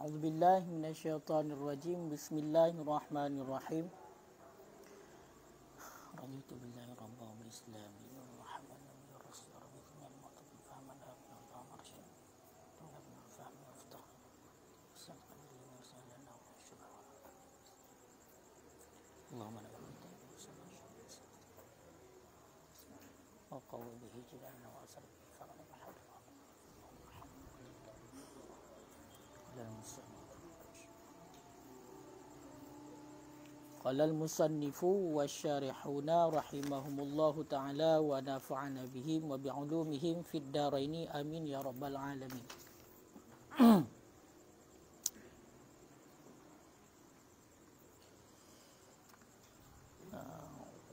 أعوذ بالله من الشيطان الرجيم بسم الله الرحمن الرحيم رضيت بالله ربا وبالإسلام ومحمد ورسول ربي من المؤمن فهمنا من الله مرشد ونبنى الفهم والفتح وصدق الذي وصل لنا والشكر اللهم لك الحمد وقوي به جلالنا وأسرنا قال المصنف والشارحون رحمهم الله تعالى ونفعنا بهم وبعلومهم في الدارين امين يا رب العالمين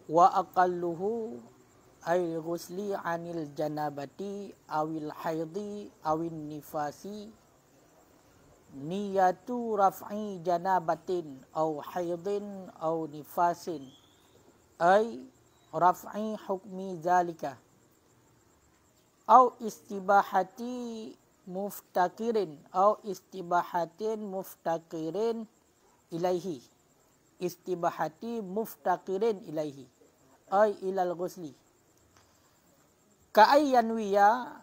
واقله اي غسل عن الجنابه او الحيض او النفاس niyatu raf'i janabatin au haidin au nifasin ay raf'i hukmi zalika au istibahati muftakirin au istibahatin muftakirin ilaihi istibahati muftakirin ilaihi ay ilal ghusli ka ayyan wiya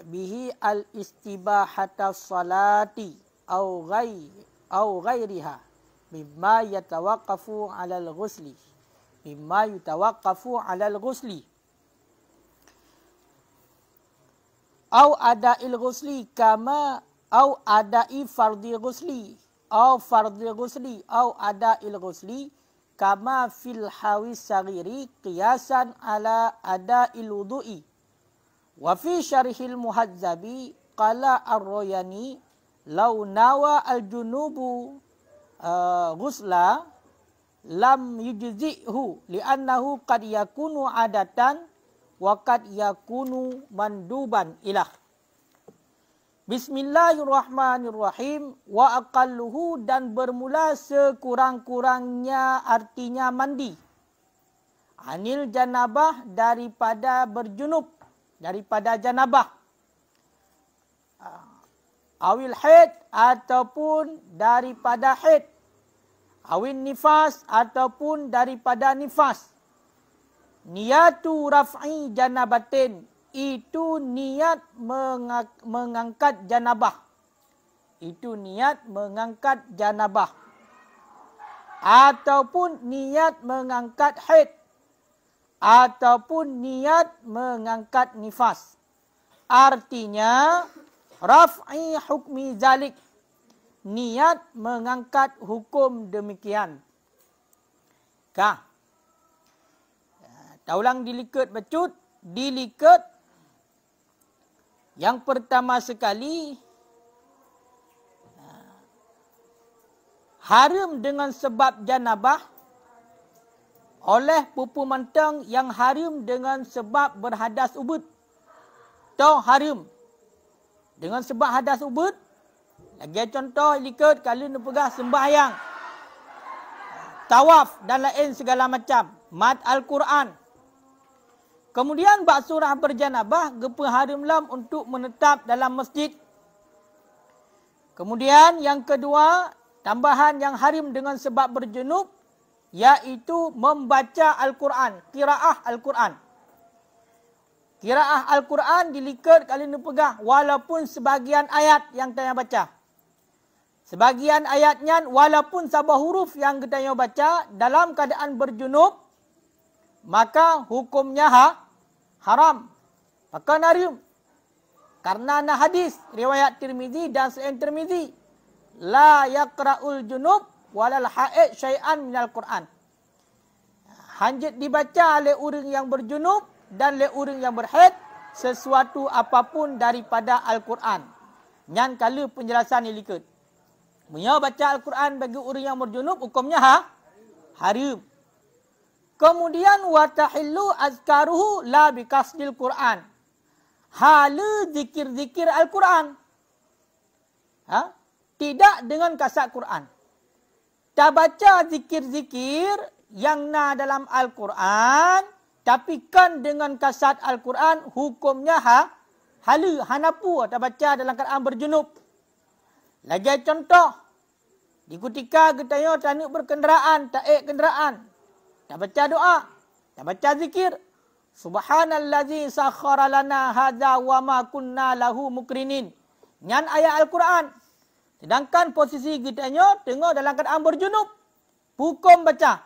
bihi al istibahata salati au ghai au ghairiha mimma yatawaqqafu ala al ghusli mimma yatawaqqafu ala al ghusli au ada il ghusli kama au ada i fardhi ghusli au fardhi ghusli au ada il ghusli kama fil hawi sagiri qiyasan ala ada il wudu'i Wa fi syarhil muhazzabi qala ar-royani law nawa al-junubu eh, ghusla lam yujzihu li'annahu qad yakunu adatan wa qad yakunu manduban ilah. Bismillahirrahmanirrahim wa aqalluhu dan bermula sekurang-kurangnya artinya mandi. Anil janabah daripada berjunub daripada janabah ah, awil haid ataupun daripada haid awin nifas ataupun daripada nifas niyatu raf'i janabatin itu niat mengangkat janabah itu niat mengangkat janabah ataupun niat mengangkat haid ataupun niat mengangkat nifas. Artinya raf'i hukmi zalik. Niat mengangkat hukum demikian. Ka. Ya, taulang dilikut becut, dilikut. Yang pertama sekali ya, haram dengan sebab janabah oleh pupu mantang yang harim dengan sebab berhadas ubud. Tau harim. Dengan sebab hadas ubud. Lagi contoh ikut kalau ni pegah sembahyang. Tawaf dan lain segala macam. Mat Al-Quran. Kemudian bak surah berjanabah gepa harim lam untuk menetap dalam masjid. Kemudian yang kedua, tambahan yang harim dengan sebab berjenub iaitu membaca Al-Quran, kiraah Al-Quran. kiraah Al-Quran dilikat kali ni pegang walaupun sebahagian ayat yang tanya baca. Sebahagian ayatnya walaupun sabah huruf yang kita tanya baca dalam keadaan berjunub maka hukumnya ha, haram. Maka narium. Karena ada hadis riwayat Tirmizi dan Sahih Tirmizi la yaqra'ul junub walal haid syai'an minal Quran. Hanjit dibaca oleh orang yang berjunub dan oleh orang yang berhaid sesuatu apapun daripada Al-Quran. Nyan kala penjelasan ini ikut. Menyawa baca Al-Quran bagi orang yang berjunub, hukumnya ha? harib. Kemudian watahillu azkaruhu la kasdil Quran. Hala zikir-zikir Al-Quran. Ha? Tidak dengan kasat Quran. Tak baca zikir-zikir yang na dalam Al-Quran. Tapi kan dengan kasat Al-Quran, hukumnya ha, halu, hanapu. Tak baca dalam Quran berjunub. Lagi contoh. Di kutika ketanya tanuk berkenderaan, tak ek kenderaan. Tak baca doa. Tak baca zikir. Subhanallazi sakhara lana hadza wa ma kunna lahu mukrinin. Nyan ayat Al-Quran. Sedangkan posisi kita kitanya tengok dalam keadaan berjunub. Hukum baca.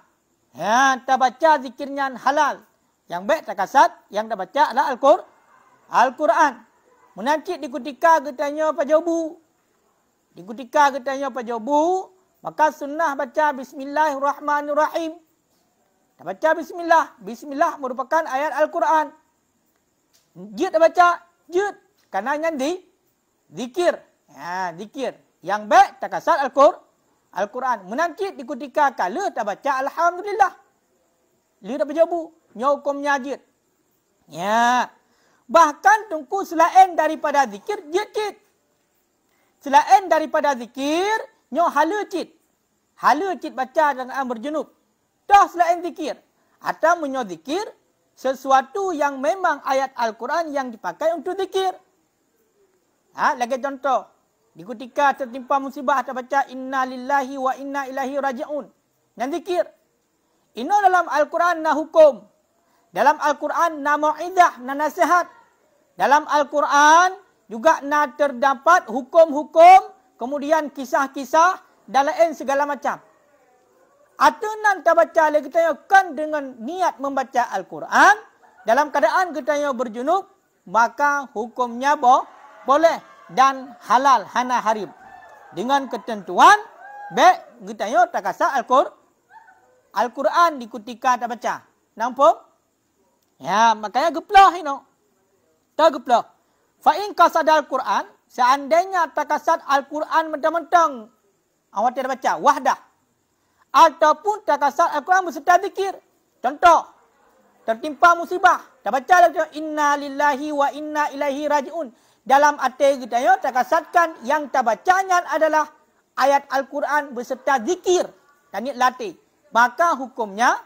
Ha, tak baca zikirnya halal. Yang baik tak kasat. Yang tak baca adalah Al-Quran. Al-Quran. Menancik dikutika kitanya pajabu. Dikutika kitanya pajabu. Maka sunnah baca Bismillahirrahmanirrahim. Tak baca Bismillah. Bismillah merupakan ayat Al-Quran. Jid tak baca. Jid. Kerana yang di. Zikir. Ha, zikir. Yang baik tak kasar Al-Qur'an. Al-Quran menanti dikutika kala tak baca alhamdulillah. Li dah berjabu nyokom nyajit. Ya. Bahkan tungku selain daripada zikir jit-jit. Selain daripada zikir nyo hala cit. Hala cit baca dengan berjunub. Dah selain zikir. Atau menyo zikir sesuatu yang memang ayat Al-Quran yang dipakai untuk zikir. Ha, lagi contoh. Dikutika tertimpa musibah atau baca inna lillahi wa inna ilahi raja'un. Dan zikir. Ini dalam Al-Quran na hukum. Dalam Al-Quran na mu'idah, na nasihat. Dalam Al-Quran juga na terdapat hukum-hukum. Kemudian kisah-kisah dan lain segala macam. Atau nan tak baca lagi kita kan dengan niat membaca Al-Quran. Dalam keadaan kita yang berjunub. Maka hukumnya boh, boleh. Boleh dan halal hana harib dengan ketentuan be gitanyo takasa al alquran al-quran dikutika tak baca nampak ya makanya geplah ino tak geplah fa in qasada al seandainya takasat alquran quran mentang-mentang awak tidak baca wahdah ataupun takasat alquran quran beserta zikir contoh tertimpa musibah tak baca inna lillahi wa inna ilaihi rajiun dalam arti kita yo ya, terkasatkan yang terbacanya adalah ayat Al-Quran beserta zikir tani latih maka hukumnya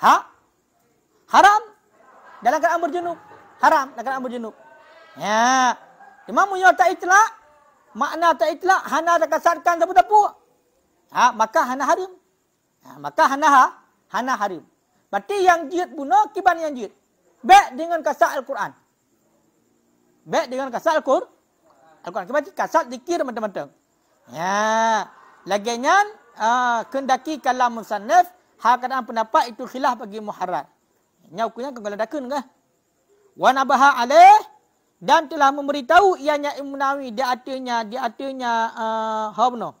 ha haram dalam keadaan berjunub haram dalam keadaan berjunub ya imam yo tak itlak makna tak itlak hana terkasatkan tepu-tepu ha maka hana harim ha, maka hana ha hana harim berarti yang jid bunuh kiban yang jid Baik dengan kasar Al-Quran. Baik dengan kasat Al-Qur. Al-Quran. Kita baca kasat dikir mata-mata. Ya. Laginya, uh, ah, kendaki kalam musanif, hakadaan pendapat itu khilaf bagi muharrat. Ini hukumnya kegala dakun ke? Wa nabaha alaih dan telah memberitahu ianya Ibn dia artinya dia artinya uh, ah, habno.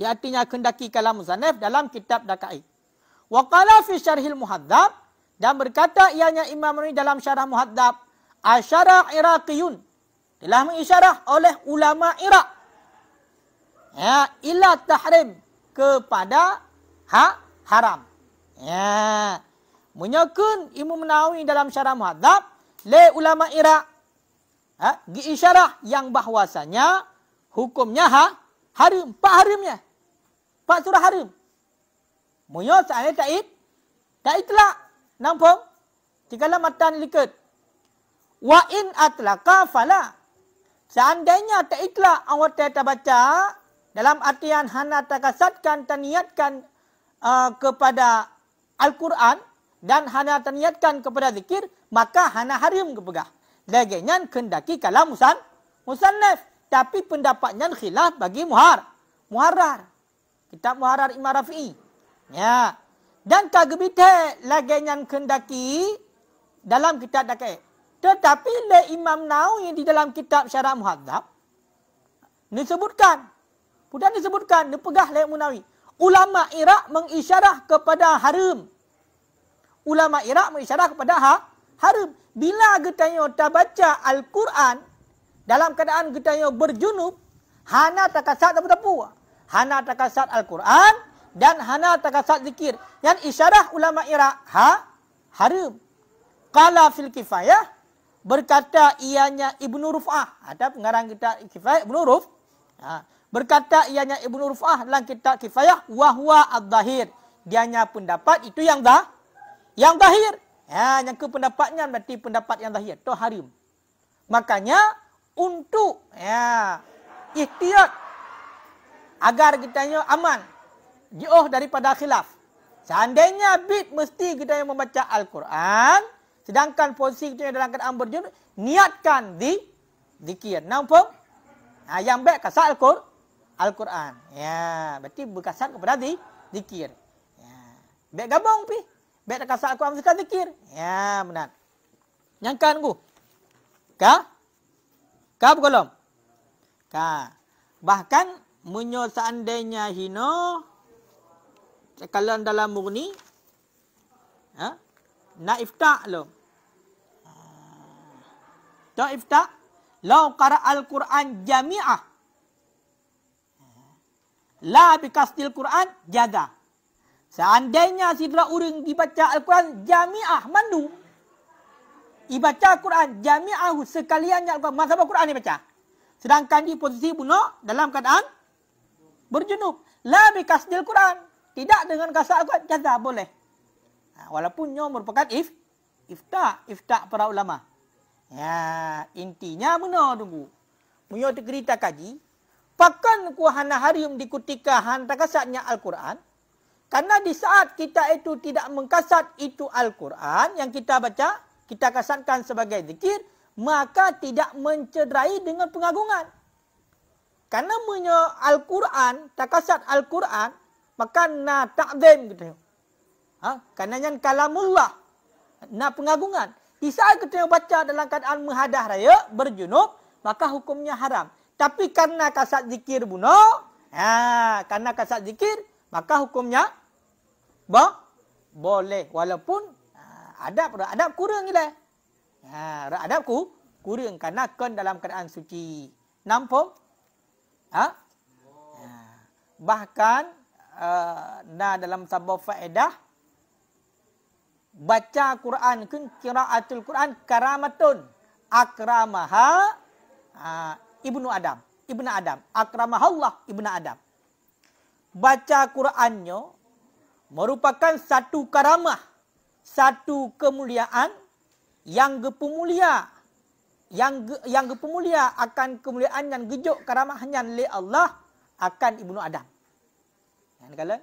Di artinya kendaki kalam musanif dalam kitab Dakai. Wa qala fi syarhil muhadzab dan berkata ianya Imam Nawawi dalam syarah muhaddab asyara iraqiyun telah mengisyarah oleh ulama Iraq ya ila tahrim kepada hak haram ya menyakun Imam Nawawi dalam syarah muhadzab le ulama Iraq ha isyarah yang bahwasanya hukumnya ha harim pak harimnya pak surah harim Munyo saya kait kait nampak jika lah matan liket Wa in atlaqa fala. Seandainya tak ikhlas awak tak baca dalam artian hana tak kasatkan dan uh, kepada Al-Quran dan hana tak kepada zikir, maka hana harim kepegah. Lagi kendaki kalam musan, musannif. Tapi pendapatnya khilaf bagi muhar. Muharrar. Kitab Muharrar Imam Rafi'i. Ya. Dan kagabite lagi kendaki dalam kitab dakek. Tetapi le Imam Nawawi di dalam kitab Syarah Muhadzab ni sebutkan. Budak disebutkan, dia pegah le Munawi. Ulama Iraq mengisyarah kepada Haram. Ulama Iraq mengisyarah kepada ha, Haram Bila getanya tak baca Al-Quran dalam keadaan kita getanya berjunub, hana tak kasat tak tepu. Hana tak kasat Al-Quran dan hana tak kasat zikir. Yang isyarah ulama Iraq ha Haram Qala fil kifayah berkata ianya Ibnu Rufah ada pengarang kita kifayah Ibnu Ruf ha. berkata ianya Ibnu Rufah dalam kitab kifayah wahwa adh-dhahir dianya pendapat itu yang dah yang zahir ha yang ke pendapatnya berarti pendapat yang zahir tu harim makanya untuk ya ikhtiar agar kita aman jauh daripada khilaf seandainya bid mesti kita yang membaca al-Quran Sedangkan posisi kita dalam keadaan berjunud, niatkan di zikir. Nampak? Ha, yang baik kasar Al-Qur, Al-Quran. Ya, berarti berkasar kepada di, zikir. Ya. Baik gabung pi. Baik tak kasar Al-Quran, sekarang zikir. Ya, benar. Nyangkan ku. Ka? Ka berkolom? Ka. Bahkan, menyo seandainya hino, kalau dalam murni, ha? nak iftak loh. Tok Iftah, law qara al-Quran jami'ah. La bi kastil Quran jaga. Seandainya sidra urang dibaca Al-Quran jami'ah mandu. Ibaca Quran jami'ah sekalian yang Masa Al-Quran ni baca. Sedangkan di posisi bunuh dalam keadaan berjunub. La bi kastil Quran. Tidak dengan kasar Al-Quran. Jaga boleh. Ha, walaupun nyo merupakan if, iftah. Iftah para ulama'. Ya, intinya benda tunggu. Muyo tegerita kaji. Pakan ku hana harium dikutika hanta kasatnya Al-Quran. Karena di saat kita itu tidak mengkasat itu Al-Quran yang kita baca. Kita kasatkan sebagai zikir. Maka tidak mencederai dengan pengagungan. Karena punya Al-Quran, takasat Al-Quran, maka na ta'zim. Gitu. Ha? Karena yang kalamullah, na pengagungan. Di saat kita baca dalam keadaan menghadah raya, berjunub, maka hukumnya haram. Tapi karena kasat zikir bunuh, ha, karena kasat zikir, maka hukumnya bo, boleh. Walaupun ha, adab, adab kurang je lah. Ha, adab ku, kurang. Karena kan dalam keadaan suci. Nampak? Ha? ha. Bahkan, uh, dalam sabar faedah, baca Quran kun qiraatul Quran karamatun akramaha ha, ibnu Adam ibnu Adam akramaha Allah ibnu Adam baca Qurannya merupakan satu karamah satu kemuliaan yang gepemulia yang ge, yang gepemulia akan kemuliaan yang gejuk yang le Allah akan ibnu Adam. Kan kala?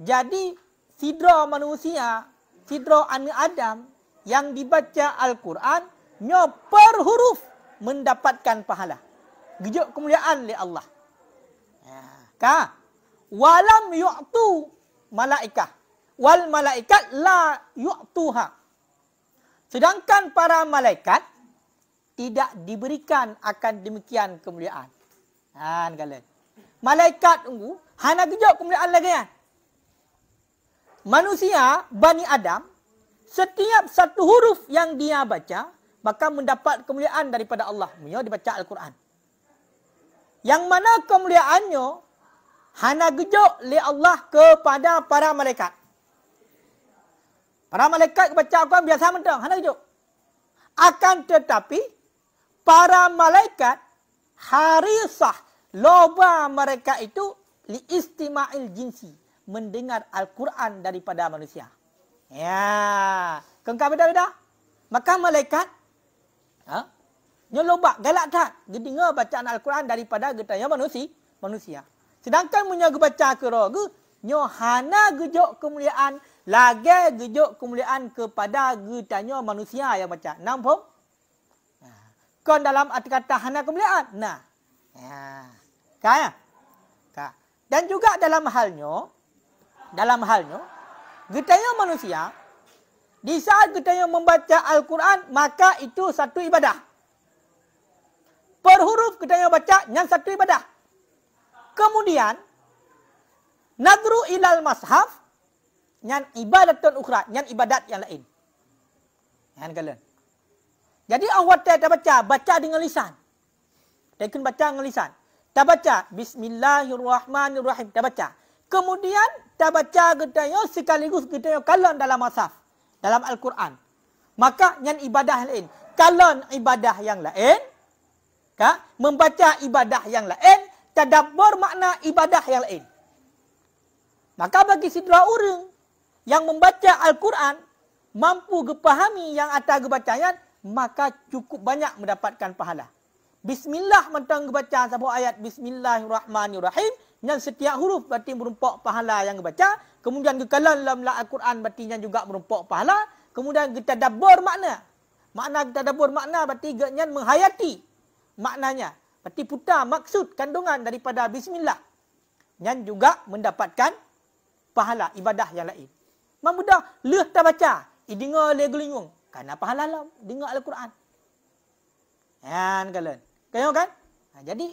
Jadi sidra manusia Sidro Anu Adam yang dibaca Al-Quran, nyo per huruf mendapatkan pahala. Gejuk kemuliaan oleh Allah. Ya, ka walam yu'tu malaikah wal malaikat la yu'tuha. Sedangkan para malaikat tidak diberikan akan demikian kemuliaan. Han kala. Malaikat tunggu hana gejuk kemuliaan lagi kan? Ya? manusia Bani Adam setiap satu huruf yang dia baca maka mendapat kemuliaan daripada Allah dia dibaca al-Quran yang mana kemuliaannya hana gejok li Allah kepada para malaikat para malaikat baca al-Quran biasa mentang hana gejok akan tetapi para malaikat harisah loba mereka itu li istima'il jinsi mendengar Al-Quran daripada manusia. Ya. Kengkang beda-beda. Maka malaikat ha? nyelobak galak tak dengar bacaan Al-Quran daripada getanya manusia. manusia. Sedangkan punya baca ke roh nyohana gejok kemuliaan lagi gejok kemuliaan kepada getanya manusia yang baca. Nampak? Ha. Kon dalam arti kata hana kemuliaan. Nah. Ya. Kaya? Dan juga dalam halnya, dalam halnya kita yang manusia di saat kita yang membaca Al-Quran maka itu satu ibadah. Per huruf yang baca yang satu ibadah. Kemudian nadru ilal mashaf yang ibadatun ukhra yang ibadat yang lain. Yang kalian. Jadi awak tak baca baca dengan lisan. Tak baca dengan lisan. Tak baca bismillahirrahmanirrahim tak baca. Kemudian dah baca yo sekaligus kita yo kalon dalam masaf. Dalam Al-Quran. Maka yang ibadah lain. Kalon ibadah yang lain. Ka? Membaca ibadah yang lain. Tadabur makna ibadah yang lain. Maka bagi si dua orang yang membaca Al-Quran mampu gepahami yang ada gebacanya maka cukup banyak mendapatkan pahala. Bismillah mentang gebaca sebuah ayat Bismillahirrahmanirrahim yang setiap huruf berarti merumpak pahala yang dibaca. Kemudian ke kalam dalam Al-Quran berarti yang juga merumpak pahala. Kemudian kita dabur makna. Makna kita dabur makna berarti kita menghayati maknanya. Berarti putar maksud kandungan daripada Bismillah. Yang juga mendapatkan pahala ibadah yang lain. Memudah, leh tak baca. I dengar leh gelingung. Kerana pahala lah. Dengar Al-Quran. Yang kalian. Kayak kan? Ha, jadi,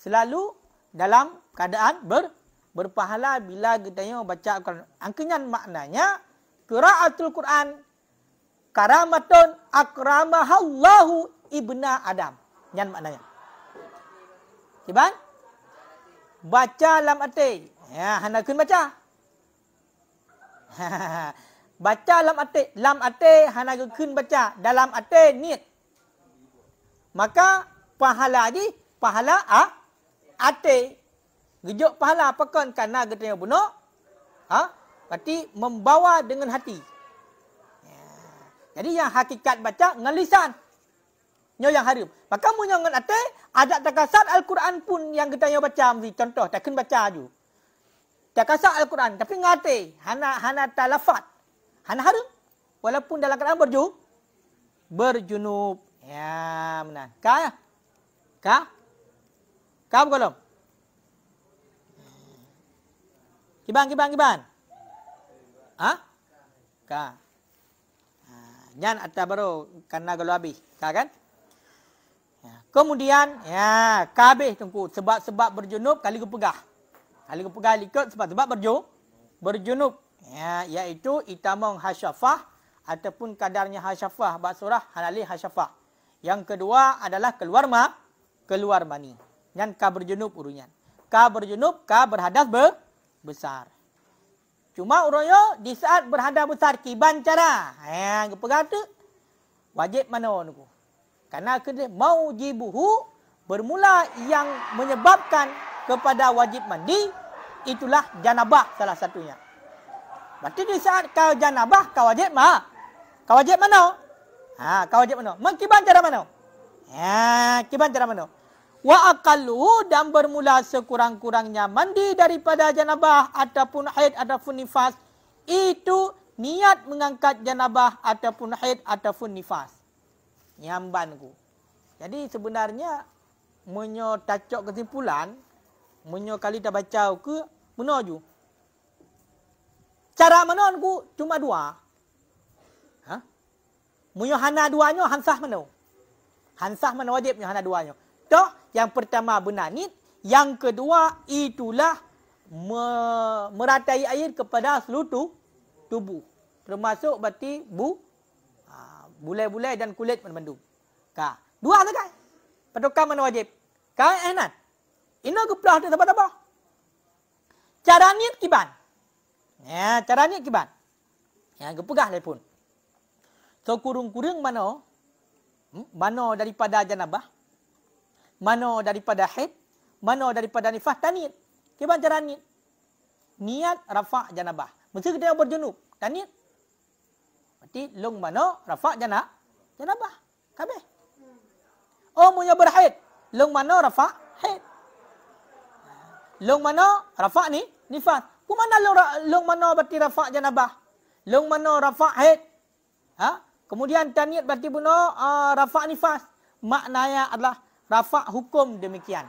selalu dalam keadaan ber, berpahala bila kita baca Al-Quran. Angkanya maknanya, Qira'atul Quran, karamatun akramahallahu ibna Adam. Nyan maknanya. Ibn? Baca dalam arti. Ya, hana kun baca. baca dalam arti. Dalam arti, hana kun baca. Dalam arti, niat. Maka, pahala lagi. Pahala, ah, ate gejok pahala pekon kana getanya buno ha berarti membawa dengan hati ya. jadi yang hakikat baca ngelisan nyo yang harim maka munyo ngan ate ada takasat al-Quran pun yang getanya baca mesti contoh takkan baca ju takasat al-Quran tapi ngate hana hana talafat hana harim walaupun dalam keadaan berju berjunub ya menang kah kah kau apa kolom? Kibang, kibang, kibang. Ha? Ka. Ha, nyan atas baru kena kalau habis. Ka kan? Ya, kemudian, ya, kabeh tungku sebab-sebab berjunub kali ku pegah. Kali ku pegah ikut sebab-sebab berju berjunub. Ya, iaitu itamong hasyafah ataupun kadarnya hasyafah bab surah halali hasyafah. Yang kedua adalah keluar ma keluar mani. Dan ka berjunub urunya. Ka berjunub, ka berhadas be, besar. Cuma urunya di saat berhadas besar kiban cara. Ha, gepegat Wajib mana nuku? Karena kena mau jibuhu bermula yang menyebabkan kepada wajib mandi itulah janabah salah satunya. Berarti di saat kau janabah kau wajib ma. Kau wajib mana? Ha, kau wajib mana? Mengkiban cara mana? Ha, kiban cara mana? wa aqalluhu dan bermula sekurang-kurangnya mandi daripada janabah ataupun haid ataupun nifas itu niat mengangkat janabah ataupun haid ataupun nifas nyambanku jadi sebenarnya menyo tacok kesimpulan menyo kali dah baca ke mana cara mana ku cuma dua ha menyo hana duanya hansah mana hansah mana wajibnya hana duanya contoh yang pertama benanit yang kedua itulah me- meratai air kepada seluruh tubuh termasuk berarti bu ha, bulai-bulai dan kulit mendu ka dua tu kan patokan mana wajib ka enat ina geplah tu sebab apa cara niat kiban ya cara niat kiban ya gepegah dia pun so kurung-kurung mana hmm? mana daripada janabah mana daripada haid, mana daripada nifas tanid. Okey baca ranid. Niat rafa' janabah. Mesti kita berjunub. Tanid. Berarti long mana rafa' janab janabah. Kabeh. Oh punya berhaid. Long mana rafak haid. Long mana rafak ni nifas. Ku mana long, long mana berarti rafa' janabah. Long mana rafak haid. Ha? Kemudian tanid berarti puno uh, ah, rafa' nifas. Maknanya adalah rafak hukum demikian.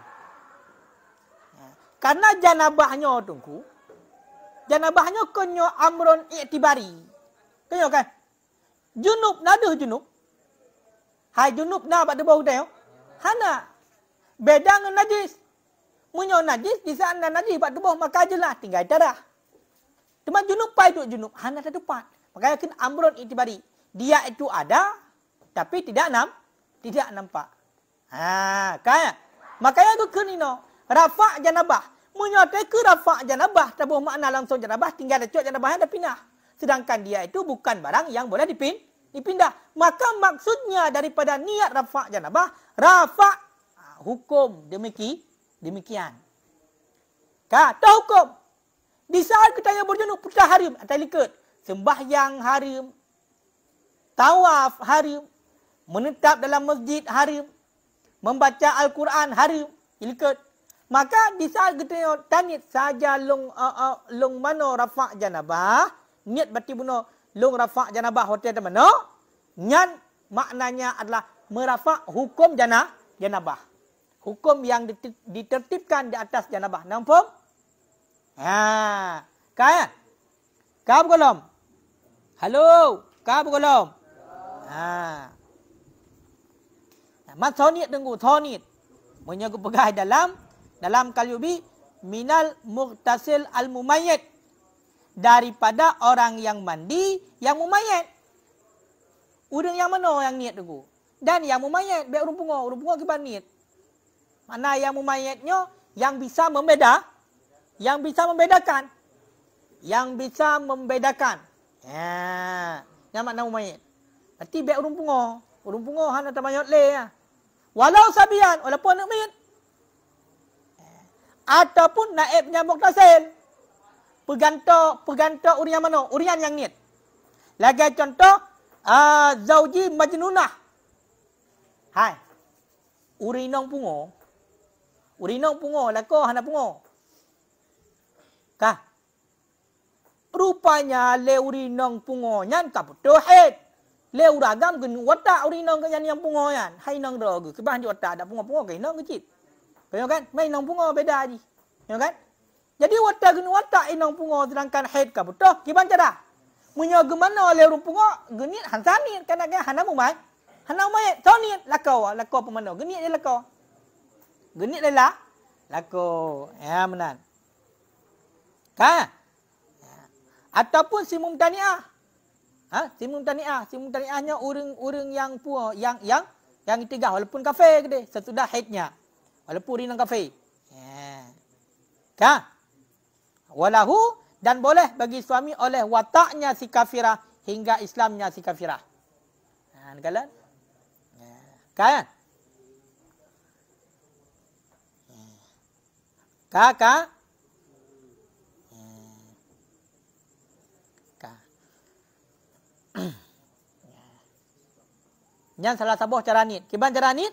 Ya. Karena janabahnya tungku. Janabahnya kenyo amron iktibari. Kenyo kan? Junub nado junub. Hai junub na pada bau dia. Hana. Beda dengan najis. Munyo najis di saat anda najis pada tubuh maka jelah tinggal darah. Cuma junub pai duk junub. Hana tak dapat. makanya kan amron iktibari. Dia itu ada tapi tidak nam tidak nampak. Ha, kan? Makanya tu ke ni no. Rafak janabah. Menyatakan ke rafak janabah. Tapi makna langsung janabah. Tinggal ada cuak janabah yang dah pindah. Sedangkan dia itu bukan barang yang boleh dipin, dipindah. Maka maksudnya daripada niat rafak janabah. Rafak ha, hukum demiki, demikian. Kata hukum. Di saat kita yang berjenuk putih harim. Atau likut. Sembahyang harim. Tawaf harim. Menetap dalam masjid harim membaca Al-Quran hari ikut maka di saat kita tanit saja long uh, uh, long mano rafa' janabah niat berarti buno long rafa' janabah hotel teman no nyan maknanya adalah merafak hukum jana janabah hukum yang ditertibkan di atas janabah nampak ha kaya kau belum eh? halo kau belum ha Mat sonit tunggu sonit menyagu pegai dalam dalam kalubi minal muhtasil al mumayyad daripada orang yang mandi yang mumayyad. Urang yang mana yang niat tunggu? Dan yang mumayyad biar urung pungo, urung pungo kibar niat. Mana yang mumayyadnya yang bisa membeda? Yang bisa membedakan? Yang bisa membedakan. Ya. Yang mana mumayyad? Berarti biar urung pungo, urung pungo hana tamayot le ya. Walau sabian, walaupun anak mayat. Eh. Ataupun naibnya muktasil. Peganta, peganta urian mana? Urian yang niat. Lagi contoh, uh, ah, Zawji Majnunah. Hai. Urinong pungo. Urinong pungo, lako hana pungo. Kah? Rupanya le urinong pungo nyan kaputuhit le uragam wata uri nong kan yang bungo kan hai nong ro gu ke banjo ta da nong ke cit kan mai nong bungo beda ji payo kan jadi wata gun wata ai nong bungo sedangkan head ka buto ke banja da munyo ge mano le ru bungo geni hana mu hana mai to ni la ko pemano geni le la ko geni le la la ko ya ataupun si mumtaniah Ha, simun taniah, simun taniahnya orang-orang yang pua, yang yang yang itigah walaupun kafe ke deh, sesudah haidnya. Walaupun orang kafe. Ya. Ha. Kan? Walahu dan boleh bagi suami oleh wataknya si kafirah hingga Islamnya si kafirah. Ha, kalian? Ya. Kan? Kakak. Ka? yang salah sabuh jaranit. Kiban jaranit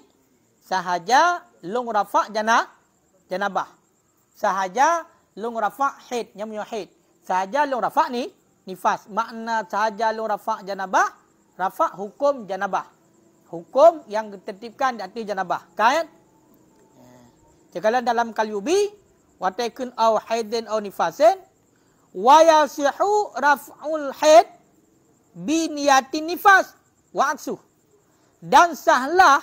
sahaja lung rafa jana janabah. Sahaja lung rafa hid yang punya haid. Sahaja lung rafa ni nifas. Makna sahaja lung rafa janabah rafa hukum janabah. Hukum yang tertipkan di atas janabah. Kan? Jikalau dalam kalyubi watakun au haidin au nifasin wa yasihu raf'ul hid bi niyati nifas wa dan sahlah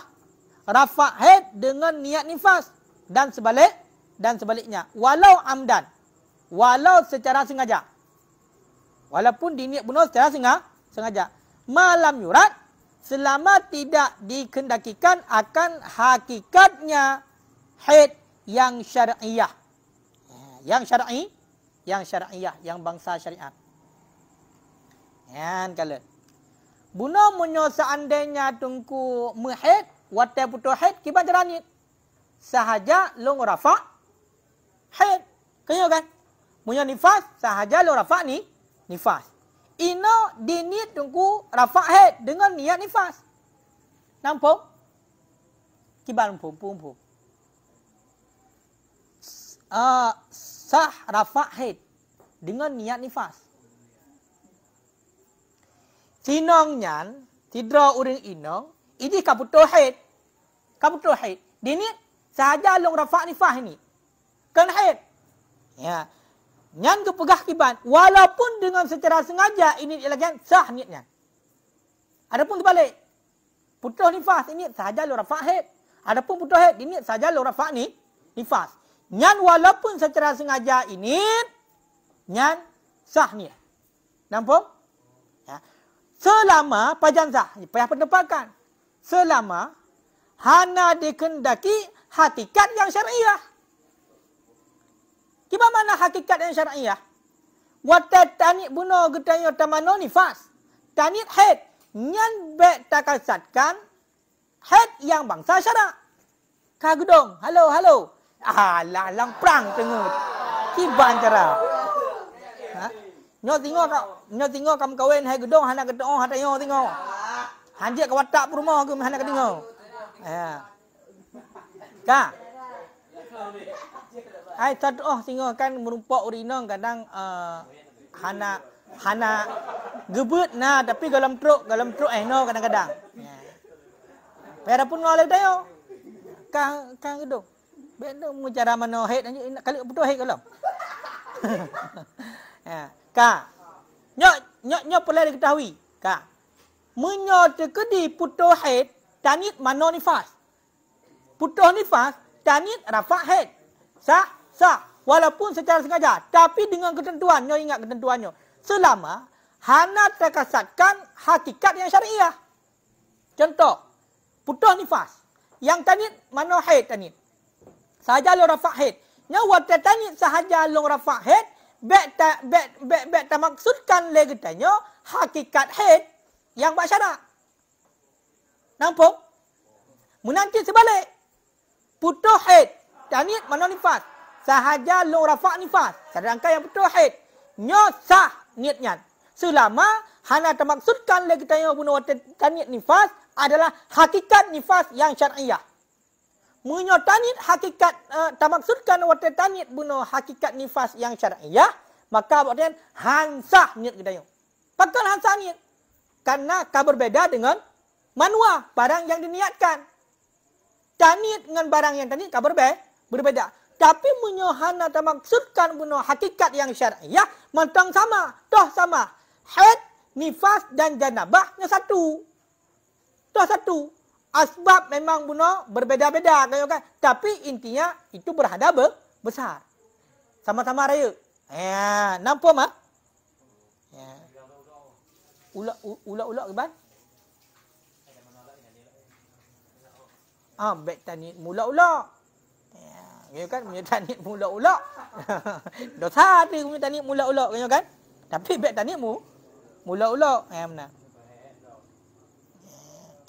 rafa' haid dengan niat nifas dan sebalik dan sebaliknya walau amdan walau secara sengaja walaupun diniat bunuh secara sengaja sengaja malam yurat selama tidak dikendakikan akan hakikatnya haid yang syar'iyah, ya, yang syar'i yang syar'iyah, yang bangsa syariat kan kalau Buna munyo seandainya tungku muhid, wate putu hid, kibat jeranit. Sahaja long rafa hid. Kenyo kan? Munyo nifas, sahaja long rafa ni, nifas. Ino dinit tungku rafa hid dengan niat nifas. Nampung? Kibat nampung, pung, pung. Uh, ah, sah rafa hid dengan niat nifas. Tinong nyan, tidra uring inong, ini kaputuh haid. Kaputuh haid. Dia ni, sahaja long rafak ni fah ni. Kan haid. Ya. Nyan tu pegah kiban. Walaupun dengan secara sengaja, ini ialah kan sah niatnya. Adapun terbalik. Putuh fah ini sahaja long rafak haid. Adapun putuh haid, ini sahaja long rafak ni, ni fah. Nyan walaupun secara sengaja ini, nyan sah niat. Nampak? Selama pajanzah. Payah penempatkan. Selama hana dikendaki hakikat yang syariah. Kibar mana hakikat yang syariah? Wata tanit buno getanyo tamano nifas. Tanit head. Nyan bet takasatkan head yang bangsa syarak. Kagudong. Halo, halo. Alah, lang prang tengok Kibar cara. Kibar cara. Nyo tengok kak, nyo tengok kak kawin hai gedung hanak kata oh hatayo tengok. Hanjak ke watak pun rumah ke hanak kata tengok. Ya. Ka. Hai tat oh tengok kan merumpak urinong kadang uh, eh, hana hana gebut na, tapi dalam truk dalam truk eh no kadang-kadang. Ya. Pera pun ngoleh dayo. Ka ka gedung. Benda mau cara mana hate kali betul hate kalau. ya. Ka. Nyok nyok nyok perlu diketahui. Ka. Munyo tekedi putuh head tanit mano nifas. Putuh nifas tanit rafa head. Sa sa walaupun secara sengaja tapi dengan ketentuan nyok ingat ketentuannya. Selama hana terkasatkan hakikat yang syariah. Contoh putuh nifas yang tanit mano head tanit. Sahaja lo rafa head. Nyawa tanit sahaja lo rafa head bet tak bet bet bet tak maksudkan legitanya hakikat head yang buat syarat. Nampak? Menanti sebalik. Putuh head. Tanit mana nifas? Sahaja lo rafak nifas. Sedangkan yang putuh head. Nyosah niatnya. Selama hana termaksudkan legitanya bunuh tanit nifas adalah hakikat nifas yang syariah menyotanit hakikat uh, termaksudkan wata tanit bunuh hakikat nifas yang syar'i ya maka buatkan hansah niat kedayu pakal hansah niat karena ka berbeda dengan manwa barang yang diniatkan tanit dengan barang yang tanit ka berbe berbeda tapi menyohana termaksudkan bunuh hakikat yang syar'i ya mentang sama toh sama had nifas dan janabahnya satu toh satu Asbab memang bunuh berbeza-beza kan, kan? Tapi intinya itu berhadap besar. Sama-sama raya. Ha, ya, nampak mak? Ya. Ulak ulak ulak Ah, ha, baik tani mula ulak. Ya, ya, kan punya tani mula ulak. Dosa tu punya tani mula ulak kan, kan? Tapi baik tani mu mula ulak. Ya, mana? Ya.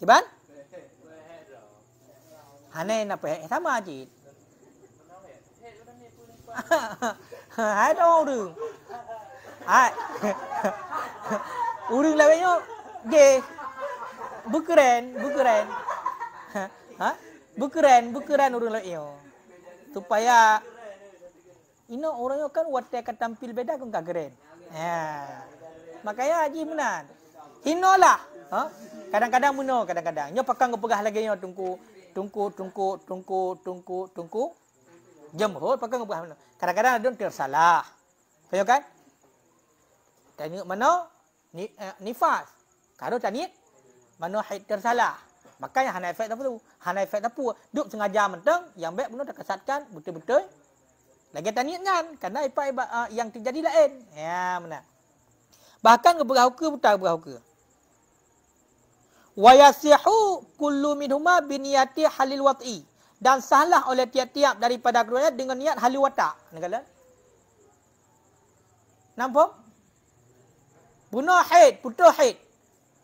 Kiban? Okay, hane na pe tha ma ji ha ha ha ha ha ha ha ha ha Hah, ha ha ha bukuran bukuran urang lo yo supaya ino orang yo kan watte ka tampil beda kan ka keren ha makanya aji munan inolah ha kadang-kadang muno kadang-kadang nyo pakang ke pegah lagi nyo tungku tungkuk, tungkuk, tungkuk, tungkuk, tungkuk. Jemput pakai ngubah mana. Kadang-kadang ada yang tersalah. Faham kan? Tanya mana? Ni, eh, nifas. Kalau tak niat, mana haid tersalah. Maka yang hana efek tak perlu. Hana efek tak perlu. Duk sengaja menteng, yang baik pun dah kesatkan, betul-betul. Lagi tak kan? Kerana ipa, ipa, uh, yang terjadi lain. Ya, mana? Bahkan keberhuka pun tak keberhuka wayasihu kullu minhuma biniyati halil wat'i dan sahlah oleh tiap-tiap daripada keduanya dengan niat halil watak kata nampak bunuh haid putus haid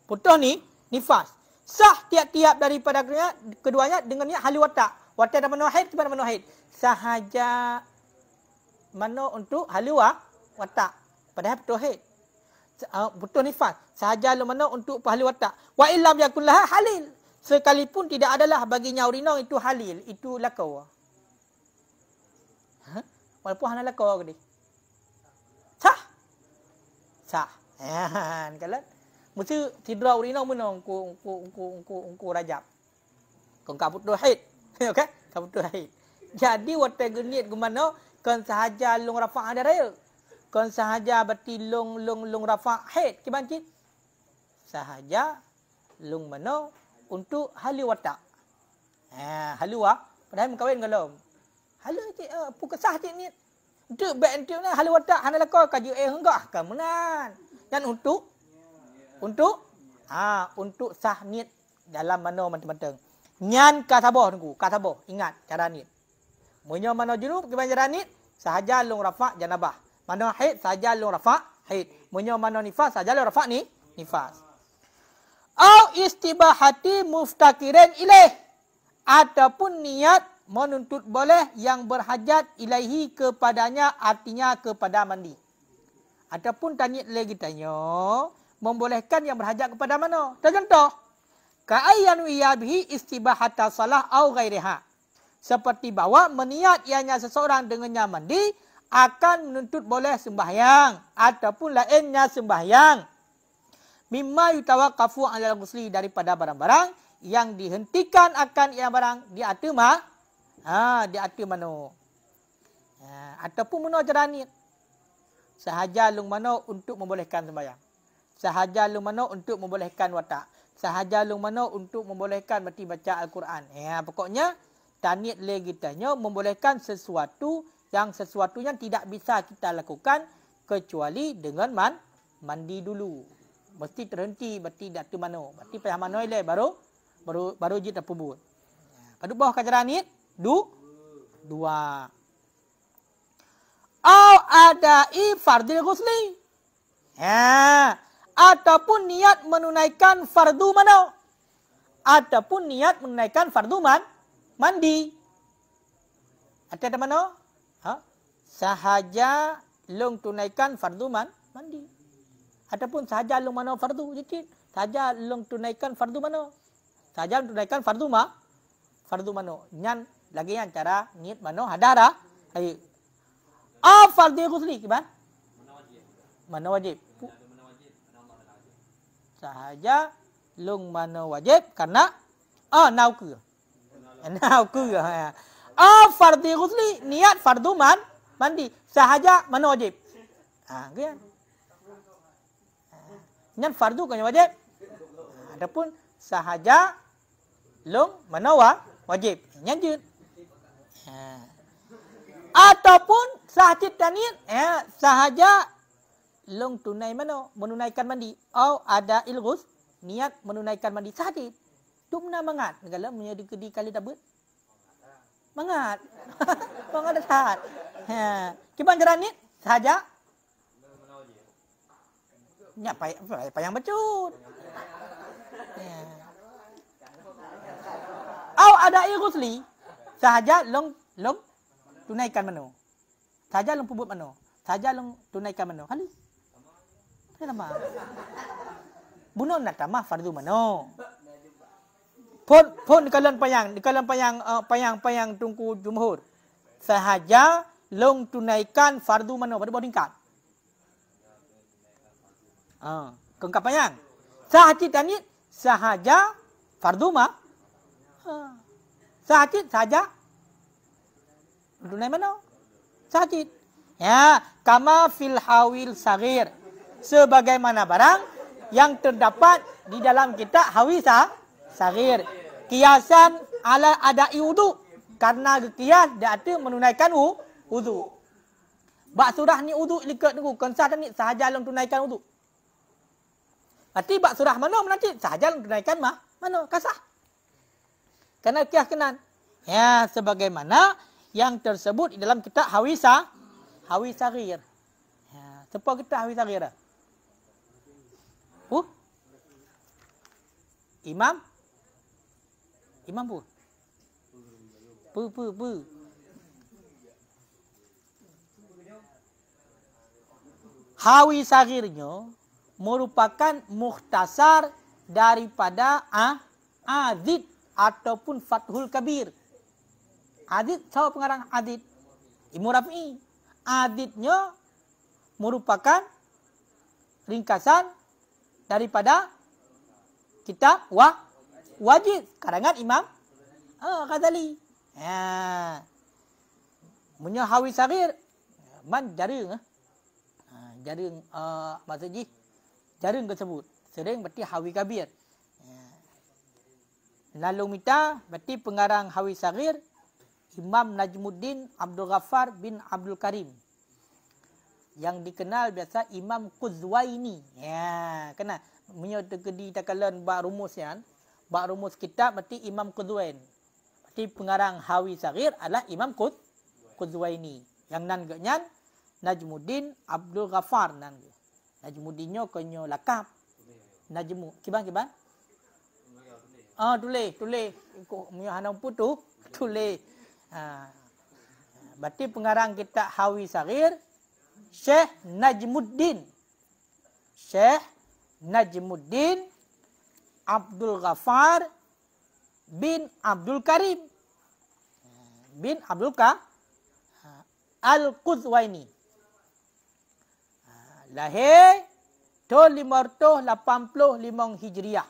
putus ni nifas sah tiap-tiap daripada keduanya keduanya dengan niat halil watak watak dan bunuh haid kepada bunuh haid sahaja mana untuk halil watak padahal putus haid Ah, betul nifas sahaja lu mana untuk pahlawan watak wa illam yakun laha halil sekalipun tidak adalah bagi nyaurinong itu halil itu lakau huh? Ha? walaupun hana lakau ke ni sah sah ha, kan kalau mesti tidra urinong mana ku ku ku ku ku rajab kau kau putu haid okey kau putu haid jadi watak geniat ke mana kan sahaja lu rafa ada raya kon sahaja berarti lung lung lung rafa head ke bangkit sahaja lung mano untuk halu watak ha halu ah padahal kawin galom halu cik uh, puka sah cik ni de bad entu ni halu watak hana lako kaju eh enggak ke menan dan untuk untuk ha untuk sah niat dalam mano mateng-mateng nyan ka sabah nunggu ka sabah ingat cara ni. munyo mano junub ke banjaran sahaja lung rafa janabah mana haid saja lu rafa' haid. Munyo mana nifas saja lu rafa' ni nifas. Au istibahati muftakirin ilaih. Ataupun niat menuntut boleh yang berhajat ilaihi kepadanya artinya kepada mandi. Ataupun tanya lagi tanya. Membolehkan yang berhajat kepada mana? Contoh. Ka'ayyan wiyabhi istibahata salah au ghairiha. Seperti bahawa meniat ianya seseorang dengannya mandi akan menuntut boleh sembahyang ataupun lainnya sembahyang. Mimma yutawa kafu alal musli daripada barang-barang yang dihentikan akan ia barang di atma ha di atma mano ha, ataupun mano jarani sahaja lung mano untuk membolehkan sembahyang sahaja lung mano untuk membolehkan wata, sahaja lung mano untuk membolehkan mati baca al-Quran ya pokoknya taniat le kita membolehkan sesuatu yang sesuatu yang tidak bisa kita lakukan kecuali dengan man, mandi dulu. Mesti terhenti berarti tu mano. Berarti payah mano ile baru baru baru jit terpubut. Padu bawah kajaran ni du dua. Au ada i fardil ghusli. Ya. Ataupun niat menunaikan fardu mano. Ataupun niat menunaikan fardu man, mandi. Ada teman-teman? sahaja long tunaikan fardu man, mandi. Ataupun sahaja long mana fardu jadi sahaja long tunaikan fardu mana? Sahaja tunaikan fardu ma fardu mana? Nyan lagi yang cara niat mana hadara? Ai. Ah fardu ghusli ke ban? Mana wajib? Sahaja long mana wajib karena ah nauku. Nauku. Ha. Ah fardu ghusli niat fardu mana? mandi. Sahaja mana wajib? Ha, gitu kan? Ha. fardu kan wajib? Ha, adapun sahaja long menawa wajib. Ini ha. Ataupun sahajit dan eh, sahaja long tunai mana menunaikan mandi. Au ada ilgus niat menunaikan mandi sahajit. Tumna mangat negara menyedi kedi kali dapat mangat. Bang ada sehat. Ha. Kiban jeran ni saja. Ya apa? pai payang becut. Au ada irusli sahaja, long long tunaikan mano. sahaja long pubut mano. sahaja long tunaikan mano. Hali. Tak lama. Bunuh nak tamah fardu mano pun pun kalan payang kalan payang uh, payang payang tungku jumhur sahaja long tunaikan fardu mana pada bawah tingkat ha uh, kengkap payang sahaja tani sahaja fardu ma uh, ha. sahaja sahaja tunai mana sahaja ya kama fil hawil sagir sebagaimana barang yang terdapat di dalam kitab hawisa sarir. Kiasan ala adai wudu. Karena kias dia ada menunaikan wudu. Bak surah ni wudu ikut nunggu. Kansah ni sahaja lang tunaikan wudu. Nanti bak surah mana nanti Sahaja lang tunaikan mah. Mana? Kasah. Karena kias kenan. Ya, sebagaimana yang tersebut di dalam kitab Hawisa. Hawisarir. Ya, sepuluh kitab Hawisarir dah. Huh? Imam? Imam pun. Pu pu pu. Hawi sagirnya merupakan muhtasar daripada a adid ataupun fathul kabir. Adid tahu pengarang adid. Imam Rafi. Adidnya merupakan ringkasan daripada kitab wah wajib karangan Imam uh, Ghazali. Ha. Punya Hawi Sarir man jarung, Ha. Ah. Ah, Jaring uh, maksud ji. tersebut sering berarti Hawi Kabir. Ha. Lalu minta berarti pengarang Hawi Sarir Imam Najmuddin Abdul Ghaffar bin Abdul Karim. Yang dikenal biasa Imam Kuzwaini. Ya, kena menyo tegedi takalan ba rumus yang bak rumus kitab mesti Imam Quzwain. Mesti pengarang Hawi Sagir adalah Imam Kud Quzwaini. Yang nan ke nyan Najmuddin Abdul Ghaffar nan ke. Najmuddinnya ke nyo Najmu kibang kibang? Ah tulis tulis ikut punya hanam putu tulis. Ha. Berarti pengarang kitab Hawi Sagir Syekh Najmuddin. Syekh Najmuddin Abdul Ghaffar bin Abdul Karim bin Abdul Ka Al Qudwaini. Lahir tahun 585 Hijriah.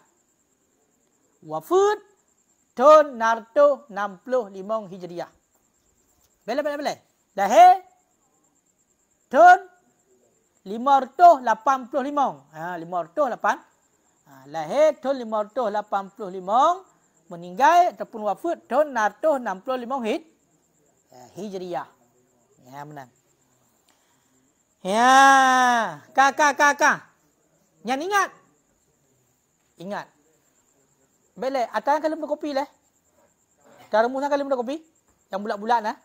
Wafat tahun 665 Hijriah. Boleh boleh boleh. Lahir tahun 585. Ha Ha, lahir tahun 585 meninggal ataupun wafat tahun 665 hij ya, Hijriah. Ya menang. Ya, kakak kakak. Yang ingat. Ingat. Bele, atas kalau minum kopi leh. Cara musnah kalau minum kopi? Yang bulat-bulat nah.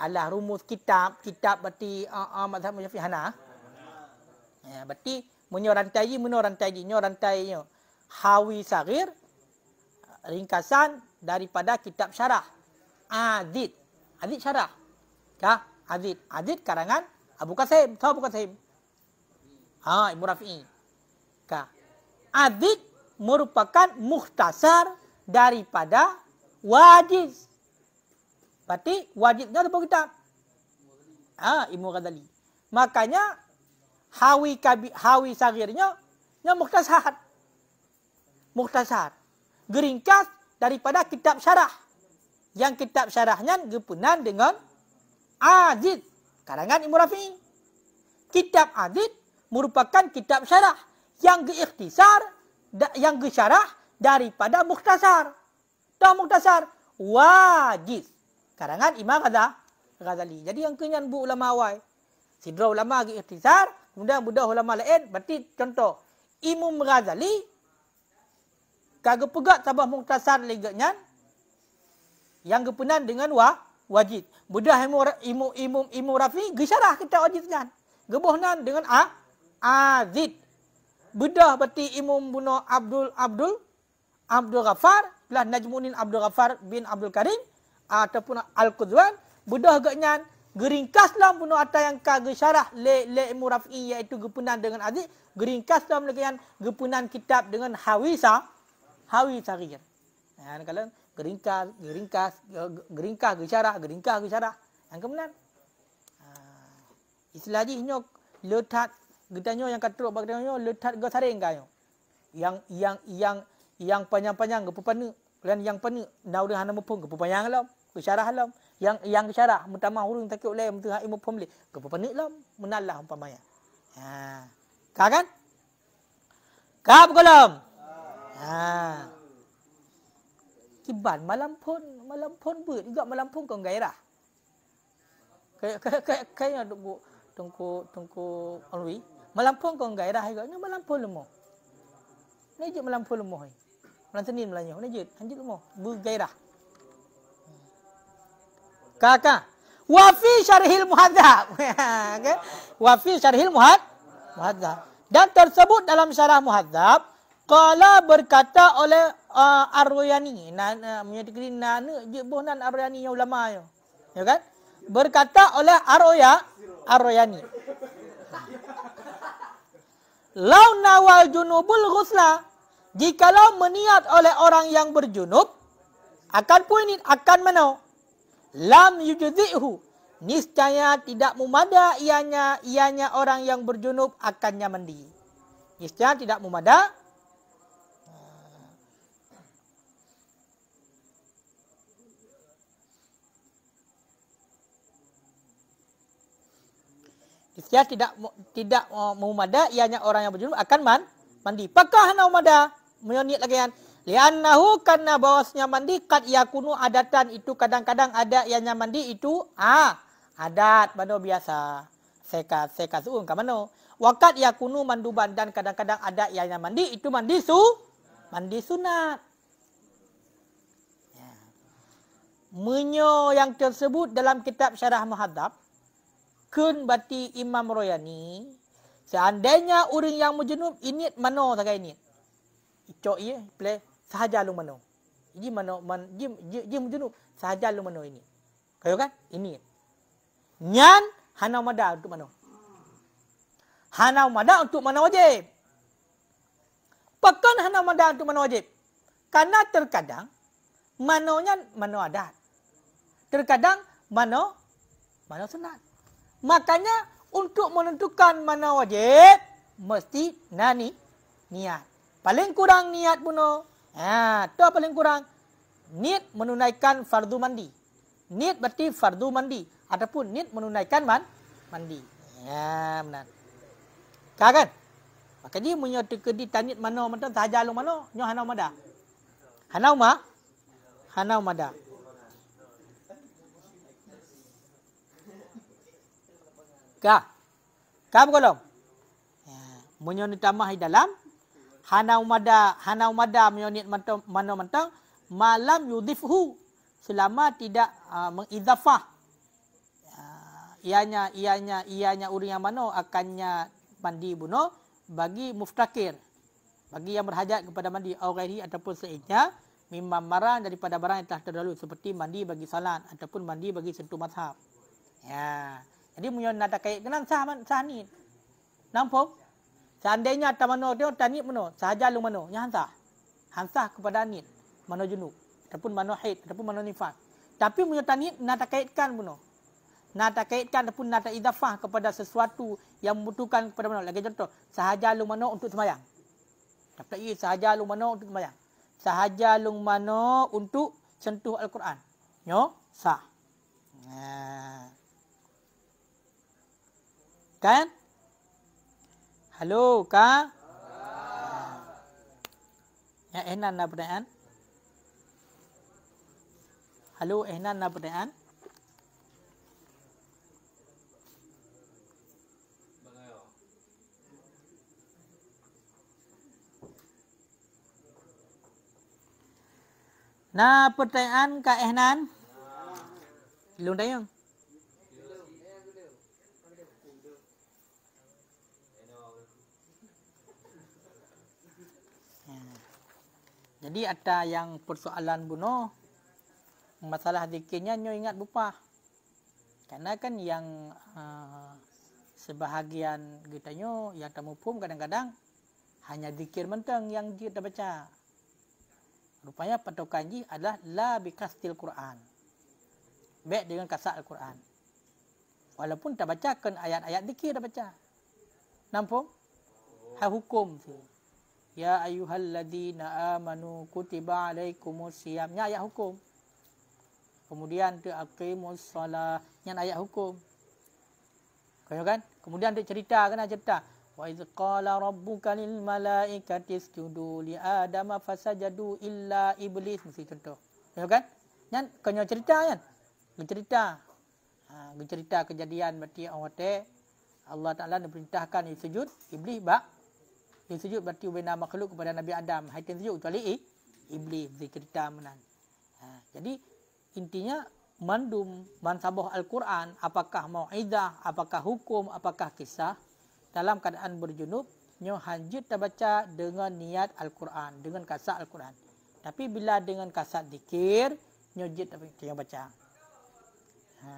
Alah rumus kitab, kitab berarti a uh, a uh, mazhab Syafi'i Hanah. Ya, berarti punya rantai ini, punya rantai ini, rantai ini. Hawi Sagir ringkasan daripada kitab syarah. Azid. Azid syarah. Ya, Azid. Azid karangan Abu Qasim. Tahu Abu Qasim? Ha, Ibu Rafi'i. Ya. Azid merupakan muhtasar daripada wajiz. Berarti wajiznya ada kitab. Ah, ha, Ibnu Ghazali. Makanya hawi kabi, hawi sagirnya yang muktasar. Muhtasar. Geringkas daripada kitab syarah. Yang kitab syarahnya gepunan dengan Aziz. Karangan Imam Rafi. Kitab Aziz merupakan kitab syarah. Yang geiktisar, yang gesyarah daripada muktasar. Tahu muktasar wajib Karangan Imam Ghazali. Jadi yang kenyan bu ulama awal. Sidra ulama geikhtisar, Kemudian budak ulama lain berarti contoh Imam Ghazali kagak pegak tabah muktasar legaknya yang gepenan dengan wa wajib. Budak Imam Imam Imam imu Rafi gesyarah kita wajibnya. Gebohnan dengan a azid. Budak berarti Imam Buno Abdul Abdul Abdul Ghaffar lah Najmunin Abdul Ghaffar bin Abdul Karim ataupun Al-Qudwan budak gaknya Geringkas dalam bunuh atas yang ka gesyarah le le murafi iaitu gepunan dengan adik Geringkas dalam dengan gepunan kitab dengan hawisa hawisarir. Ya, kalau geringkas geringkas geringkas gesyarah geringkas gesyarah yang kemudian ah, istilah Ha, Istilahnya letak getanyo yang kat teruk bagdanyo letak ge saring gayo. Yang yang yang yang panjang-panjang gepupan ni. Kalian yang panik, nak udah hanam pun kepupan yang alam, kesyarah alam yang yang syarah mutamah hurun takut lain mutu haimu pemli gapo paniklah menalah umpamanya ha ka kan ka belum? ha kibat malam pun malam pun buat juga malam pun kau gairah kayak kayak kayak tunggu tunggu tunggu alwi malam pun kau gairah juga ni malam pun lemah ni je malam pun lemah ni malam senin malanya ni je anjir lemah bergairah kakak wa fi syarhil muhadzab okay. wa fi syarhil muhad muhadzab dan tersebut dalam syarah muhadzab qala berkata oleh uh, arwayani nan menyatakan uh, nan je bonan arwayani yang ulama ya ya kan berkata oleh arwaya arwayani lau nawal junubul ghusla jikalau meniat oleh orang yang berjunub akan pun ini akan menau Lam yujudhihu. Niscaya tidak mu'mada ianya, ianya orang yang berjunub akannya mandi. Niscaya tidak mu'mada Niscaya tidak tidak uh, mu'mada ianya orang yang berjunub akan man, mandi. Pakah nak memada? Menyonit lagi yang. Liannahu karena bahwasanya mandi kad yakunu adatan itu kadang-kadang ada yang mandi itu ha, adat mano biasa. sekat sekat suun ka mano. Wakat yakunu manduban dan kadang-kadang ada yang mandi itu mandi su mandi sunat. Ya. Menyo yang tersebut dalam kitab syarah muhadab. Kun bati imam royani. Seandainya orang yang menjenub, ini mano sakai ini Icok ye, play sahaja lumano. Ini mana man ji ji sahaja lumano ini. Kayo kan? Ini. Nyan hana mada untuk mana? Hana mada untuk mana wajib? Pekan hana mada untuk mana wajib? Karena terkadang manonya mano adat. Terkadang mano mano sunat. Makanya untuk menentukan mana wajib mesti nani niat. Paling kurang niat puno. Ha, tu yang kurang. Niat menunaikan fardu mandi. Niat berarti fardu mandi. Ataupun niat menunaikan man, mandi. Ya, benar. Kak kan? Maka dia punya terkedi tanit mana, mana sahaja lu mana, nyo hanau mada. Hanau ma? Hanau mada. Kak? Kak bergolong? Ya. Menyo ni di dalam, hanau mada hanau mada menyonit mana mentang malam yudifhu selama tidak uh, ah, mengidafah uh, ah, ianya ianya ianya urinya mana akannya mandi buno bagi muftakir bagi yang berhajat kepada mandi orang ataupun seitnya mimam marang daripada barang yang telah terdahulu seperti mandi bagi salat ataupun mandi bagi sentuh mazhab ya jadi munyo nak kait sah sah ni nampak Seandainya atas mana dia, tanit mana? Sahaja lu mana? Ini hansah. Hansah kepada anit. Mana junub. Ataupun mana haid. Ataupun mana nifat. Tapi punya tanit, nak tak kaitkan pun. Nak tak kaitkan ataupun nak tak idafah kepada sesuatu yang membutuhkan kepada mana. Lagi contoh, sahaja lu mana untuk semayang. Tak tak sahaja lu mana untuk semayang. Sahaja lu mana untuk sentuh Al-Quran. Yo, sah. Nah. Kan? Hello, Kak. Ah. Ya, ehna na pertanyaan. Hello, ehna na pertanyaan. Na pertanyaan ka ehnan? Lah lah Lundayong. Ya. Jadi ada yang persoalan bunuh masalah zikirnya nyo ingat lupa. Karena kan yang uh, sebahagian kita nyo yang tamu pun kadang-kadang hanya zikir mentang yang dia baca. Rupanya patokan ji adalah la bi kastil Quran. Baik dengan kasat Al-Quran. Walaupun dah bacakan ayat-ayat zikir dah baca. nampak? Hal hukum sih. Ya ayuhalladzina amanu kutiba alaikumus siyam. Ini ayat hukum. Kemudian dia aqimus salah. Ini ayat hukum. Kau kan? Kemudian dia cerita. Kena cerita. Wa idh qala rabbuka lil malaikati isjudu li adama fasajadu illa iblis. Mesti contoh. Kau ya kan? Yang kena cerita kan? Bercerita. Ha, bercerita kejadian mati orang teh. Allah Ta'ala diperintahkan sujud. Iblis bak Hai sujud berarti benda makhluk kepada Nabi Adam. Hai tin sujud kecuali eh, iblis zikrita menan. Ha, jadi intinya mandum mansabah al-Quran apakah mauizah, apakah hukum, apakah kisah dalam keadaan berjunub nyo hanjut terbaca dengan niat al-Quran, dengan kasat al-Quran. Tapi bila dengan kasat zikir nyo jit tapi baca. Ha,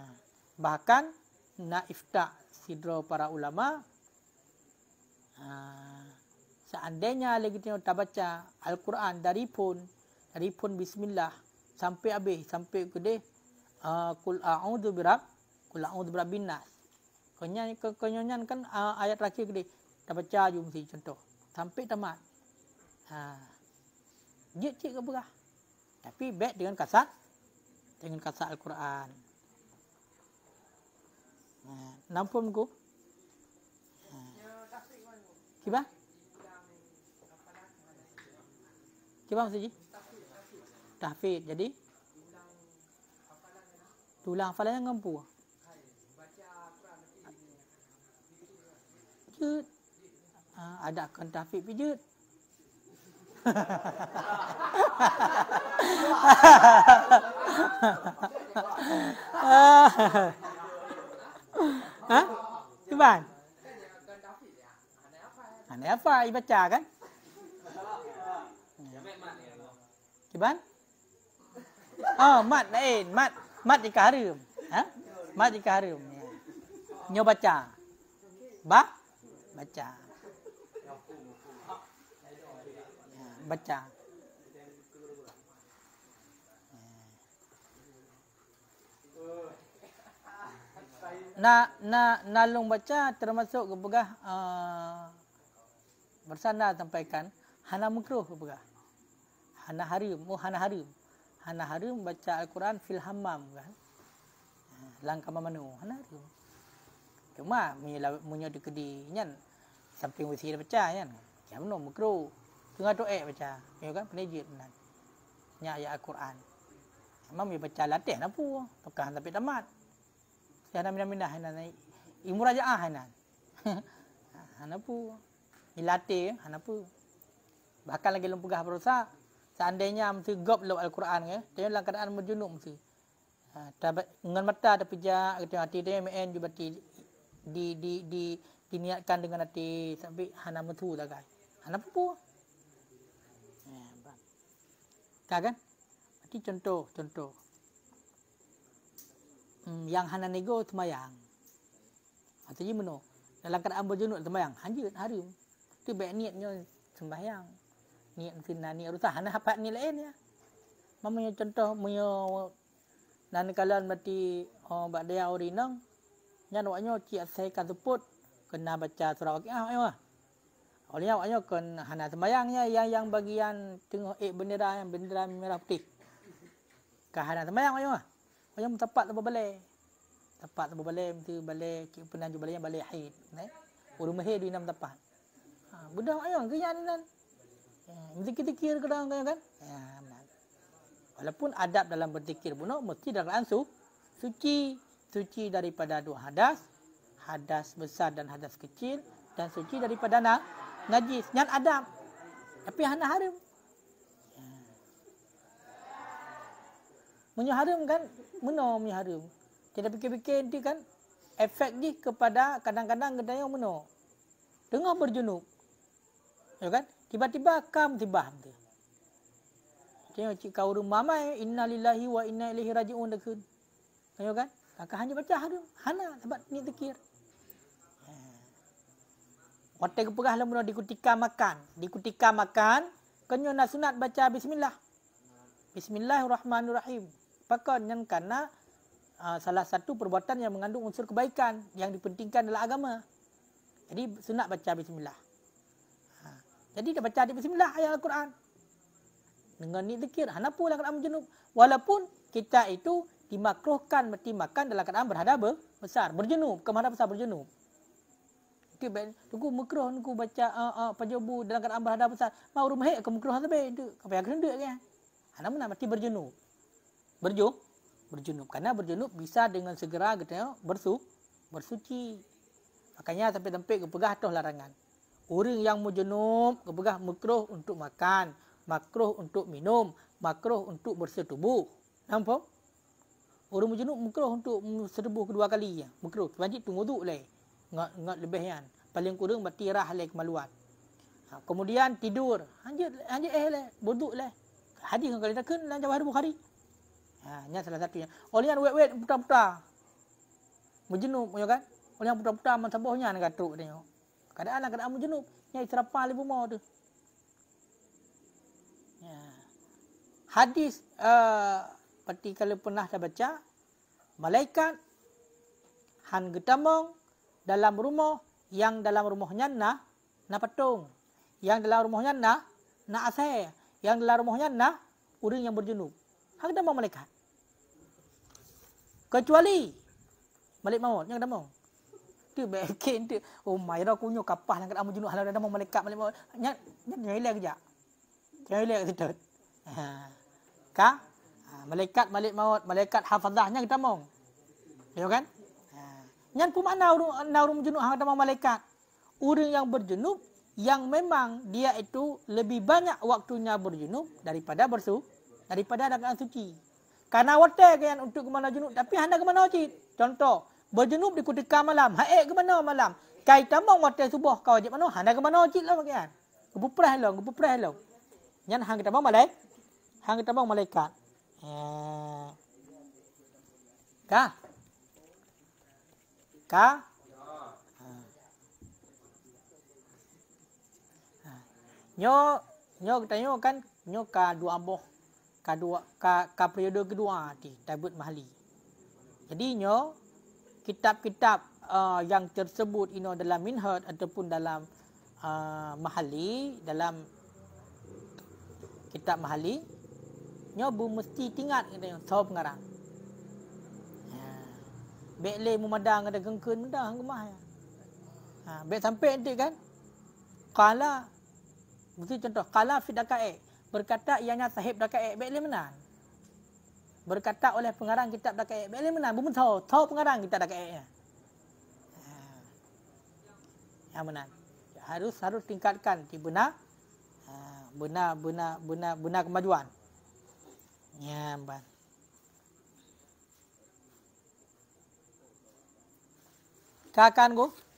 bahkan naifta sidro para ulama ha, seandainya lagi tengok tak baca Al-Quran dari pun dari pun bismillah sampai habis sampai ke deh uh, kul a'udzu birab kul a'udzu birabbin nas kenyanyian kan uh, ayat terakhir ke deh tak baca je mesti contoh sampai tamat ha dia cik ke berah tapi baik dengan kasar dengan kasar Al-Quran ha nampun ku Kibah? Okay, Okey bang Suji? Tahfid. Jadi? Tulang hafalan yang mampu. Pijut. Ha, ada kan tahfid pijut? ha? Tuan? Anda apa? Anda apa? Ibaca kan? Iban? Oh, mat lain. Eh, mat, mat ikharim. Ha? Mat ikharim. Ya. Nyo baca. Ba? Baca. Ya, baca. Ya. Na, na, nalung baca termasuk kepegah uh, eh, bersandar sampaikan hana mukruh kepegah. Hana Harim. Oh, Hana Harim. Hana Harim baca Al-Quran fil hammam kan. Langkah mana oh, Hana Harim. Cuma punya punya di kedi kan. Samping mesti dia baca kan. Ya mano mikro. Tengah tu eh baca. Ya kan penajid nan. Nya ayat Al-Quran. Memang dia baca latih nak pu. tapi tamat. Ya nak minah-minah hana ni. Ilmu rajaah hana. Hana pu. Ilatih hana pu. Bahkan lagi lumpuh gah berusak seandainya mesti gop lo al-Quran ke, ya. dia dalam keadaan berjunuk mesti. Ha, dapat dengan mata tapi ja gitu hati dia MN juga di di di, di diniatkan dengan hati sampai hana metu lah guys. Hana apa? Ya, Kak kan? Mati contoh, contoh. Hmm, yang hana nego semayang. Atau jimeno. Dalam keadaan berjunuk semayang. Hanjut, hari tu baik niatnya sembahyang ni antina ni urusan hanya hapat ni lain ya. Mamunya contoh moyo nan kalan mati oh bak dia orinang nyan waknyo ci asai ka seput kena baca surah okay, ah ayo. Olinya waknyo kon hana sembayang ya yang yang bagian tengok eh bendera yang bendera merah putih. Ka hana sembayang ayo. Ayo ah. tepat tu balai. Tepat tu balai mesti balai ki penan jo balai balai haid. Ne. Eh. Urumah hidup enam tepat. Ha, budak ayo ke yang ni nan? Dikir-dikir hmm, dikir ke dalam kan? Ya, Walaupun adab dalam berzikir pun mesti dalam su suci, suci daripada dua hadas, hadas besar dan hadas kecil dan suci daripada na, najis dan adab. Tapi hana haram. Ya. haram kan? muno menyu haram. Kita fikir-fikir nanti kan efek ni kepada kadang-kadang kedai yang muno, Tengah berjunuk, Ya kan? Tiba-tiba kam tiba tu. Okey macam kau rumah mai inna lillahi wa inna ilaihi rajiun dak. Tengok kan? Kakak hanya baca hari. Hana sebab ni zikir. Eh. Otak pegah lembu dikutikan makan. Dikutikan makan. Kenyo nak sunat baca bismillah. Bismillahirrahmanirrahim. Pakar yang karena uh, ah, salah satu perbuatan yang mengandung unsur kebaikan. Yang dipentingkan dalam agama. Jadi sunat baca bismillah. Jadi dia baca di bismillah ayat Al-Quran. Dengan ni zikir, kenapa lah keadaan berjenuh? Walaupun kita itu dimakruhkan mesti makan dalam keadaan berhadap besar, berjenuh, ke mana besar berjenuh. Tu ben, tunggu makruh nunggu baca a uh, a uh, dalam keadaan berhadap besar. Mau rumah ke makruh sampai itu. Apa yang kena kan? Ana mana mati berjenuh. berju, berjenuh karena berjenuh bisa dengan segera kita ya bersu bersuci makanya sampai tempik ke pegah tuh larangan Orang yang menjenum kebegah makroh untuk makan, makroh untuk minum, makroh untuk bersetubuh. Nampak? Orang menjenuk makroh untuk serbuh kedua kali. Mukroh. Sebab itu nguduk lah. Ngat lebih kan. Paling kurang bertirah lah kemaluan. Ha, kemudian tidur. Anjir, anjir eh lah. Buduk lah. Hadis yang kali takkan dalam jawab Bukhari. Ha, salah satunya. Oleh yang wet-wet putar-putar. Menjenuk punya kan. Oleh yang putar-putar mansabuhnya nak katuk tengok. Kadang-kadang lah, kena amu jenuh. Ini ya, terapah di rumah tu. Ya. Hadis. Uh, seperti kalau pernah dah baca. Malaikat. Han getamong. Dalam rumah. Yang dalam rumahnya nak nak petung. Yang dalam rumahnya nak nak asai. Yang dalam rumahnya nak Urin yang berjenuh. Han getamong malaikat. Kecuali. Malik maut. Yang getamong tu makin tu oh my lah kunyo kapah nak amu junuk halau dah malaikat. melekat balik nyat nyat nyelak kejak nyelak ke situ ha ka ha, malaikat balik maut malaikat hafazahnya kita mau ya kan ha nyat ku mana urung urung menjunuh hang mau malaikat urung yang berjunub yang memang dia itu lebih banyak waktunya berjunub daripada bersu daripada dagang suci karena wate kan untuk ke mana junub tapi anda ke mana cit contoh berjenub di kutekan malam. Hak ek eh, ke mana malam? Kai tambang waktu subuh kau ajak mana? Hang ke mana cik lah makian? Kepupres lah, kepupres lah. Yang hang kita bang malai? Hang kita bang malaikat. Eh. Ka? Ka? Ha. Nyo, nyo kita nyo kan nyo ka dua boh. Ka dua ka ka periode kedua di Tabut Mahli. Jadi nyo kitab-kitab uh, yang tersebut you know dalam minhaj ataupun dalam uh, mahali dalam kitab mahali nya bu mesti tingat kita yang tau pengarang ha ya. bekle memadang ada gengken mendang ke ya ha bek sampai nanti kan qala mesti contoh qala fi dakae berkata ianya sahib dakae bekle menang berkata oleh pengarang kitab dakai ayat bila menang bukan tahu tahu pengarang kitab dakai ayatnya ha. yang menang harus harus tingkatkan di benar ha. benar benar benar benar kemajuan ya ban kakan gua